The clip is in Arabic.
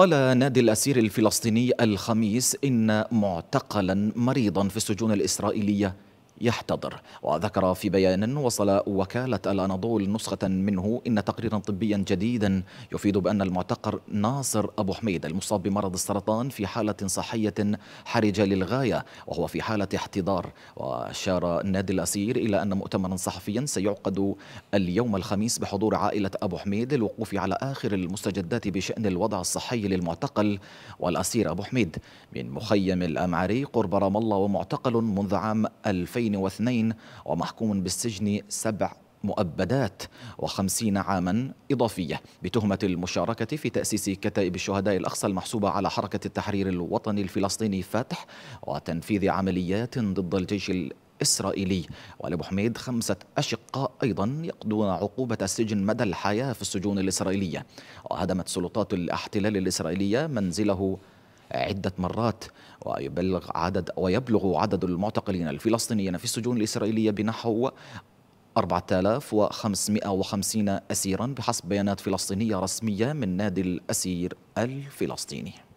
قال نادي الأسير الفلسطيني الخميس إن معتقلا مريضا في السجون الإسرائيلية يحتضر وذكر في بيان وصل وكالة الأناضول نسخة منه إن تقريرا طبيا جديدا يفيد بأن المعتقر ناصر أبو حميد المصاب بمرض السرطان في حالة صحية حرجة للغاية وهو في حالة احتضار وأشار نادي الأسير إلى أن مؤتمرا صحفيا سيعقد اليوم الخميس بحضور عائلة أبو حميد للوقوف على آخر المستجدات بشأن الوضع الصحي للمعتقل والأسير أبو حميد من مخيم الأمعري قرب رام الله ومعتقل منذ عام 2000 2002 ومحكوم بالسجن سبع مؤبدات وخمسين عاما إضافية بتهمة المشاركة في تأسيس كتائب الشهداء الأقصى المحسوبة على حركة التحرير الوطني الفلسطيني فتح وتنفيذ عمليات ضد الجيش الإسرائيلي ولأبو حميد خمسة أشقاء أيضا يقضون عقوبة السجن مدى الحياة في السجون الإسرائيلية وهدمت سلطات الاحتلال الإسرائيلية منزله عدة مرات ويبلغ عدد ويبلغ عدد المعتقلين الفلسطينيين في السجون الإسرائيلية بنحو 4550 أسيرا بحسب بيانات فلسطينية رسمية من نادي الأسير الفلسطيني